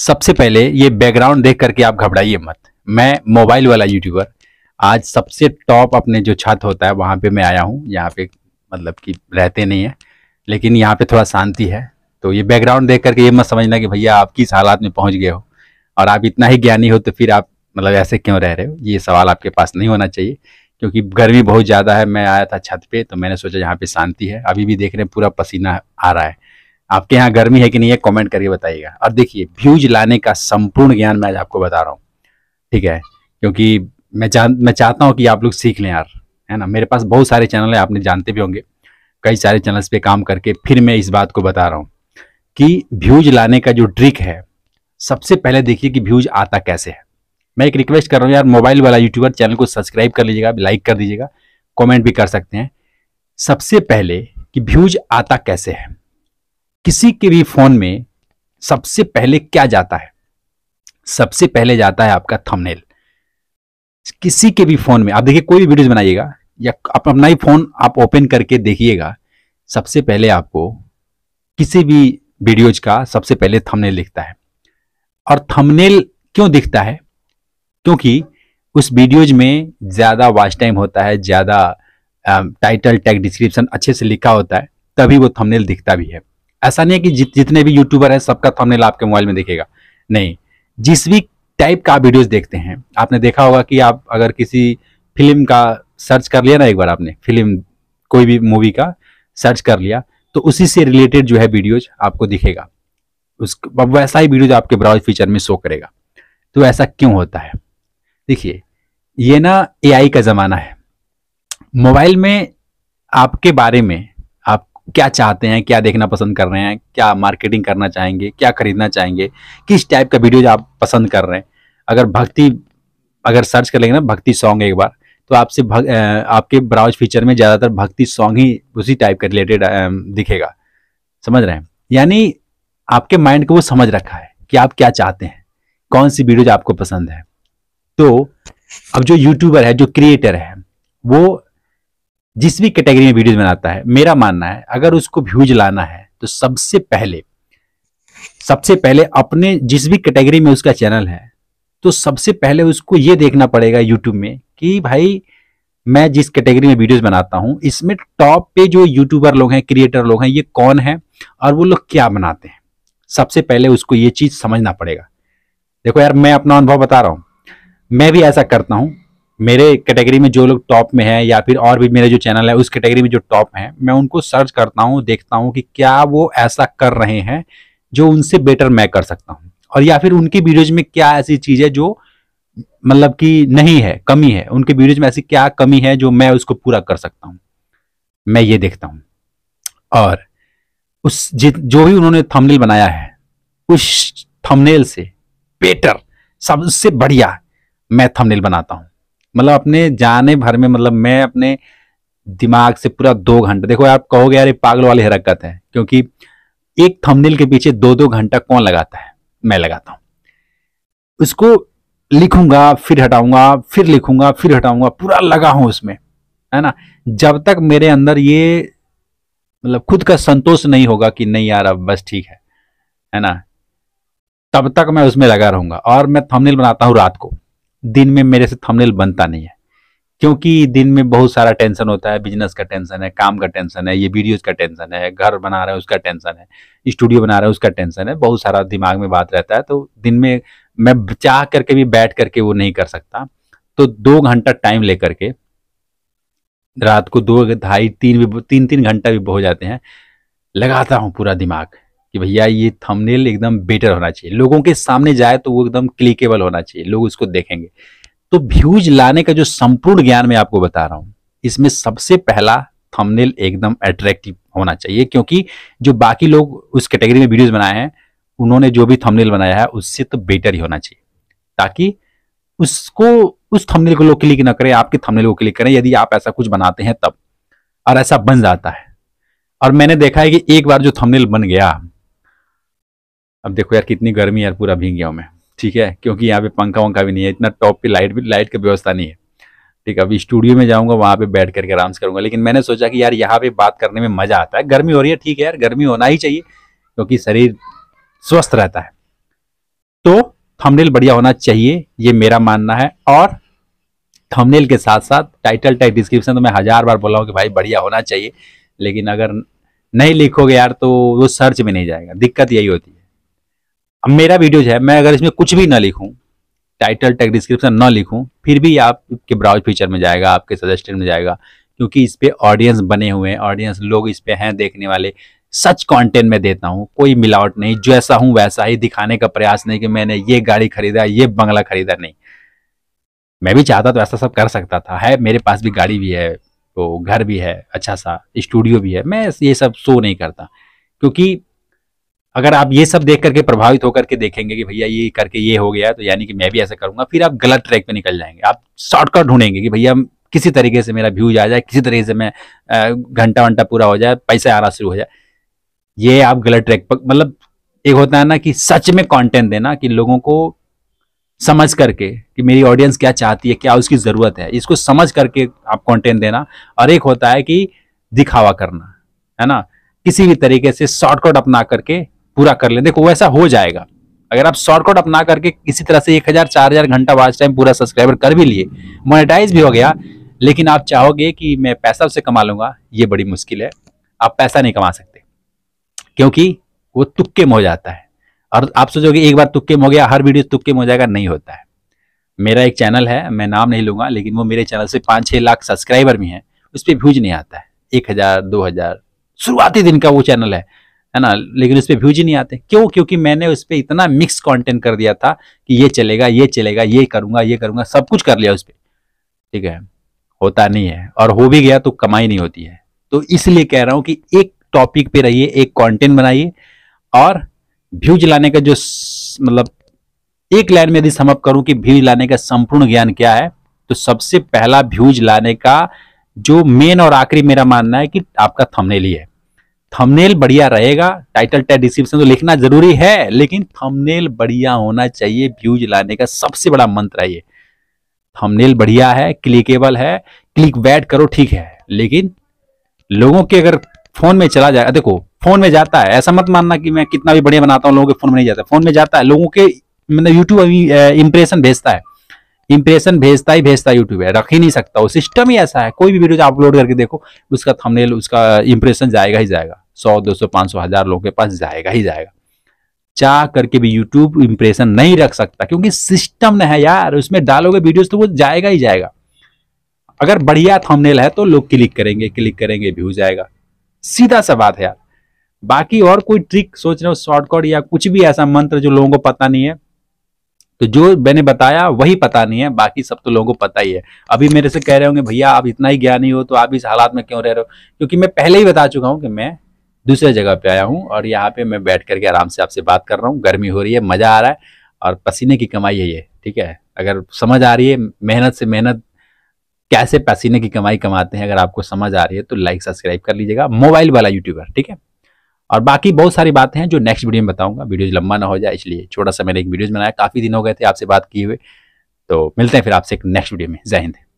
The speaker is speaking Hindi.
सबसे पहले ये बैकग्राउंड देख करके आप घबराइए मत मैं मोबाइल वाला यूट्यूबर आज सबसे टॉप अपने जो छत होता है वहाँ पे मैं आया हूँ यहाँ पे मतलब कि रहते नहीं है लेकिन यहाँ पे थोड़ा शांति है तो ये बैकग्राउंड देख करके ये मत समझना कि भैया आप किस हालात में पहुँच गए हो और आप इतना ही ज्ञानी हो तो फिर आप मतलब ऐसे क्यों रह रहे हो ये सवाल आपके पास नहीं होना चाहिए क्योंकि गर्मी बहुत ज़्यादा है मैं आया था छत पर तो मैंने सोचा यहाँ पर शांति है अभी भी देख रहे हैं पूरा पसीना आ रहा है आपके यहाँ गर्मी है कि नहीं है कमेंट करके बताइएगा और देखिए व्यूज लाने का संपूर्ण ज्ञान मैं आज आपको बता रहा हूँ ठीक है क्योंकि मैं जान मैं चाहता हूँ कि आप लोग सीख लें यार है ना मेरे पास बहुत सारे चैनल हैं आपने जानते भी होंगे कई सारे चैनल्स पे काम करके फिर मैं इस बात को बता रहा हूँ कि व्यूज लाने का जो ट्रिक है सबसे पहले देखिए कि व्यूज आता कैसे है मैं एक रिक्वेस्ट कर रहा हूँ यार मोबाइल वाला यूट्यूबर चैनल को सब्सक्राइब कर लीजिएगा लाइक कर दीजिएगा कॉमेंट भी कर सकते हैं सबसे पहले कि व्यूज आता कैसे है किसी के भी फोन में सबसे पहले क्या जाता है सबसे पहले जाता है आपका थंबनेल किसी के भी फोन में आप देखिए कोई भी वीडियोज बनाइएगा या आप अपना ही फोन आप ओपन करके देखिएगा सबसे पहले आपको किसी भी वीडियोज का सबसे पहले थंबनेल दिखता है और थंबनेल क्यों दिखता है क्योंकि उस वीडियोज में ज़्यादा वॉच टाइम होता है ज़्यादा टाइटल टैग डिस्क्रिप्शन अच्छे से लिखा होता है तभी वो थंबनेल दिखता भी है ऐसा नहीं है कि जित, जितने भी यूट्यूबर हैं सबका थंबनेल आपके मोबाइल में दिखेगा नहीं जिस भी टाइप का वीडियोस देखते हैं आपने देखा होगा कि आप अगर किसी फिल्म का सर्च कर लिया ना एक बार आपने फिल्म कोई भी मूवी का सर्च कर लिया तो उसी से रिलेटेड जो है वीडियोज आपको दिखेगा उस वैसा ही वीडियोज आपके ब्राउज फीचर में शो करेगा तो ऐसा क्यों होता है देखिए ये ना एआई का ज़माना है मोबाइल में आपके बारे में क्या चाहते हैं क्या देखना पसंद कर रहे हैं क्या मार्केटिंग करना चाहेंगे क्या खरीदना चाहेंगे किस टाइप का वीडियो आप पसंद कर रहे हैं अगर भक्ति अगर सर्च कर लेंगे ना भक्ति सॉन्ग एक बार तो आपसे भग, आपके ब्राउज फीचर में ज़्यादातर भक्ति सॉन्ग ही उसी टाइप का रिलेटेड दिखेगा समझ रहे हैं यानी आपके माइंड को वो समझ रखा है कि आप क्या चाहते हैं कौन सी वीडियोज आपको पसंद है तो अब जो यूट्यूबर है जो क्रिएटर है वो जिस भी कैटेगरी में वीडियोज बनाता है मेरा मानना है अगर उसको व्यूज लाना है तो सबसे पहले सबसे पहले अपने जिस भी कैटेगरी में उसका चैनल है तो सबसे पहले उसको ये देखना पड़ेगा यूट्यूब में कि भाई मैं जिस कैटेगरी में वीडियोस बनाता हूँ इसमें टॉप पे जो यूट्यूबर लोग हैं क्रिएटर लोग हैं ये कौन है और वो लोग क्या बनाते हैं सबसे पहले उसको ये चीज़ समझना पड़ेगा देखो यार मैं अपना अनुभव बता रहा हूँ मैं भी ऐसा करता हूँ मेरे कैटेगरी में जो लोग टॉप में है या फिर और भी मेरे जो चैनल है उस कैटेगरी में जो टॉप हैं मैं उनको सर्च करता हूँ देखता हूँ कि क्या वो ऐसा कर रहे हैं जो उनसे बेटर मैं कर सकता हूँ और या फिर उनकी वीडियोज में क्या ऐसी चीज़ है जो मतलब कि नहीं है कमी है उनके वीडियोज में ऐसी क्या कमी है जो मैं उसको पूरा कर सकता हूँ मैं ये देखता हूँ और उस जो भी उन्होंने थमनेल बनाया है उस थमनेल से बेटर सबसे बढ़िया मैं थमनेल बनाता हूँ मतलब अपने जाने भर में मतलब मैं अपने दिमाग से पूरा दो घंटा देखो आप कहोगे यार ये पागल वाली हरकत है क्योंकि एक थंबनेल के पीछे दो दो घंटा कौन लगाता है मैं लगाता हूं उसको लिखूंगा फिर हटाऊंगा फिर लिखूंगा फिर हटाऊंगा पूरा लगा हूं उसमें है ना जब तक मेरे अंदर ये मतलब खुद का संतोष नहीं होगा कि नहीं यार अब बस ठीक है है ना तब तक मैं उसमें लगा रहूंगा और मैं थंबनेल बनाता हूं रात को दिन में मेरे से थंबनेल बनता नहीं है क्योंकि दिन में बहुत सारा टेंशन होता है बिजनेस का टेंशन है काम का टेंशन है ये वीडियोज का टेंशन है घर बना रहे हैं उसका टेंशन है स्टूडियो बना रहे हैं उसका टेंशन है बहुत सारा दिमाग में बात रहता है तो दिन में मैं चाह करके भी बैठ करके वो नहीं कर सकता तो दो घंटा टाइम लेकर के रात को दो ढाई तीन भी तीन तीन घंटा भी हो जाते हैं लगाता हूँ पूरा दिमाग कि भैया ये थंबनेल एकदम बेटर होना चाहिए लोगों के सामने जाए तो वो एकदम क्लिकेबल होना चाहिए लोग उसको देखेंगे तो व्यूज लाने का जो संपूर्ण ज्ञान मैं आपको बता रहा हूँ इसमें सबसे पहला थंबनेल एकदम अट्रैक्टिव होना चाहिए क्योंकि जो बाकी लोग उस कैटेगरी में वीडियोज बनाए हैं उन्होंने जो भी थंबनेल बनाया है उससे तो बेटर ही होना चाहिए ताकि उसको उस थंबनेल को लोग क्लिक ना करें आपके थंबनेल को क्लिक करें यदि आप ऐसा कुछ बनाते हैं तब और ऐसा बन जाता है और मैंने देखा है कि एक बार जो थंबनेल बन गया अब देखो यार कितनी गर्मी यार पूरा भींग गया हूँ मैं ठीक है क्योंकि यहाँ पे पंखा वंखा भी नहीं है इतना टॉप पे लाइट भी लाइट की व्यवस्था नहीं है ठीक है अभी स्टूडियो में जाऊँगा वहाँ पे बैठ करके आराम से करूँगा लेकिन मैंने सोचा कि यार यहाँ पे बात करने में मज़ा आता है गर्मी हो रही है ठीक है यार गर्मी होना ही चाहिए क्योंकि शरीर स्वस्थ रहता है तो थंबनेल बढ़िया होना चाहिए ये मेरा मानना है और थंबनेल के साथ साथ टाइटल टाइप डिस्क्रिप्शन तो मैं हज़ार बार बोला हूँ कि भाई बढ़िया होना चाहिए लेकिन अगर नहीं लिखोगे यार तो वो सर्च में नहीं जाएगा दिक्कत यही होती है अब मेरा वीडियो जो है मैं अगर इसमें कुछ भी ना लिखूं टाइटल टैग डिस्क्रिप्शन ना लिखूँ फिर भी आपके ब्राउज फीचर में जाएगा आपके सजेस्टेड में जाएगा क्योंकि इस पर ऑडियंस बने हुए हैं ऑडियंस लोग इस पर हैं देखने वाले सच कंटेंट में देता हूँ कोई मिलावट नहीं जैसा हूं वैसा ही दिखाने का प्रयास नहीं कि मैंने ये गाड़ी खरीदा ये बंगला खरीदा नहीं मैं भी चाहता तो ऐसा सब कर सकता था है मेरे पास भी गाड़ी भी है तो घर भी है अच्छा सा स्टूडियो भी है मैं ये सब शो नहीं करता क्योंकि अगर आप ये सब देख करके प्रभावित होकर के देखेंगे कि भैया ये करके ये हो गया तो यानी कि मैं भी ऐसा करूंगा फिर आप गलत ट्रैक पे निकल जाएंगे आप शॉर्टकट ढूंढेंगे कि भैया किसी तरीके से मेरा व्यूज आ जाए किसी तरीके से मैं घंटा वंटा पूरा हो जाए पैसे आना शुरू हो जाए ये आप गलत ट्रैक पर मतलब एक होता है ना कि सच में कॉन्टेंट देना कि लोगों को समझ करके कि मेरी ऑडियंस क्या चाहती है क्या उसकी ज़रूरत है इसको समझ करके आप कॉन्टेंट देना और एक होता है कि दिखावा करना है ना किसी भी तरीके से शॉर्टकट अपना करके पूरा कर लें देखो वैसा हो जाएगा अगर आप शॉर्टकट अपना करके किसी तरह से एक हजार चार हजार घंटा वाच टाइम पूरा सब्सक्राइबर कर भी लिए मोनेटाइज भी हो गया लेकिन आप चाहोगे कि मैं पैसा उससे कमा लूंगा ये बड़ी मुश्किल है आप पैसा नहीं कमा सकते क्योंकि वो तुक्के में हो जाता है और आप सोचोगे एक बार तुक्के में हो गया हर वीडियो तुक्के में हो जाएगा नहीं होता है मेरा एक चैनल है मैं नाम नहीं लूंगा लेकिन वो मेरे चैनल से पाँच छः लाख सब्सक्राइबर भी हैं उस पर व्यूज नहीं आता है एक हज़ार दो हज़ार शुरुआती दिन का वो चैनल है है ना लेकिन उस पर व्यूज ही नहीं आते क्यों क्योंकि मैंने उस पर इतना मिक्स कंटेंट कर दिया था कि ये चलेगा ये चलेगा ये करूंगा ये करूंगा सब कुछ कर लिया उस पर ठीक है होता नहीं है और हो भी गया तो कमाई नहीं होती है तो इसलिए कह रहा हूं कि एक टॉपिक पे रहिए एक कंटेंट बनाइए और व्यूज लाने का जो मतलब एक लाइन में यदि समअप करूं कि व्यूज लाने का संपूर्ण ज्ञान क्या है तो सबसे पहला व्यूज लाने का जो मेन और आखिरी मेरा मानना है कि आपका थंबनेल ही है थंबनेल बढ़िया रहेगा टाइटल टैग डिस्क्रिप्शन तो लिखना जरूरी है लेकिन थंबनेल बढ़िया होना चाहिए व्यूज लाने का सबसे बड़ा मंत्र है ये थंबनेल बढ़िया है क्लिकेबल है क्लिक बैट करो ठीक है लेकिन लोगों के अगर फोन में चला जाए देखो फोन में जाता है ऐसा मत मानना कि मैं कितना भी बढ़िया बनाता हूँ लोगों के फोन में नहीं जाता फोन में जाता है लोगों के मतलब यूट्यूब इम्प्रेशन भेजता है इंप्रेशन भेजता ही भेजता यूट्यूब है रख ही नहीं सकता वो सिस्टम ही ऐसा है कोई भी वीडियो अपलोड करके देखो उसका थंबनेल उसका इंप्रेशन जाएगा ही जाएगा सौ दो सौ पांच सौ हजार लोगों के पास जाएगा ही जाएगा चाह करके भी यूट्यूब इंप्रेशन नहीं रख सकता क्योंकि सिस्टम ने है यार उसमें डालोगे वीडियो तो वो जाएगा ही जाएगा अगर बढ़िया थमनेल है तो लोग क्लिक करेंगे क्लिक करेंगे व्यू जाएगा सीधा सा बात है यार बाकी और कोई ट्रिक सोच रहे हो शॉर्टकट या कुछ भी ऐसा मंत्र जो लोगों को पता नहीं है तो जो मैंने बताया वही पता नहीं है बाकी सब तो लोगों को पता ही है अभी मेरे से कह रहे होंगे भैया आप इतना ही ज्ञानी हो तो आप इस हालात में क्यों रह रहे हो क्योंकि मैं पहले ही बता चुका हूँ कि मैं दूसरे जगह पे आया हूँ और यहाँ पे मैं बैठ करके आराम से आपसे बात कर रहा हूँ गर्मी हो रही है मज़ा आ रहा है और पसीने की कमाई है ये ठीक है अगर समझ आ रही है मेहनत से मेहनत कैसे पसीने की कमाई कमाते हैं अगर आपको समझ आ रही है तो लाइक सब्सक्राइब कर लीजिएगा मोबाइल वाला यूट्यूबर ठीक है और बाकी बहुत सारी बातें हैं जो नेक्स्ट वीडियो में बताऊंगा वीडियो लंबा ना हो जाए इसलिए छोटा सा मैंने एक वीडियो बनाया काफ़ी दिन हो गए थे आपसे बात किए हुए तो मिलते हैं फिर आपसे एक नेक्स्ट वीडियो में जय हिंद